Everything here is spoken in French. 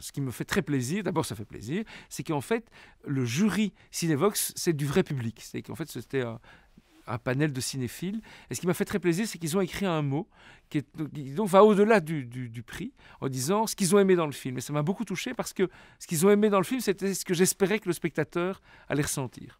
ce qui me fait très plaisir, d'abord ça fait plaisir, c'est qu'en fait, le jury Cinevox, c'est du vrai public. C'est qu'en fait, c'était un, panel de cinéphiles. Et ce qui m'a fait très plaisir, c'est qu'ils ont écrit un mot qui, donc va au-delà du, du, prix, en disant ce qu'ils ont aimé dans le film. Et ça m'a beaucoup touché parce que ce qu'ils ont aimé dans le film, c'était ce que j'espérais que le spectateur allait ressentir.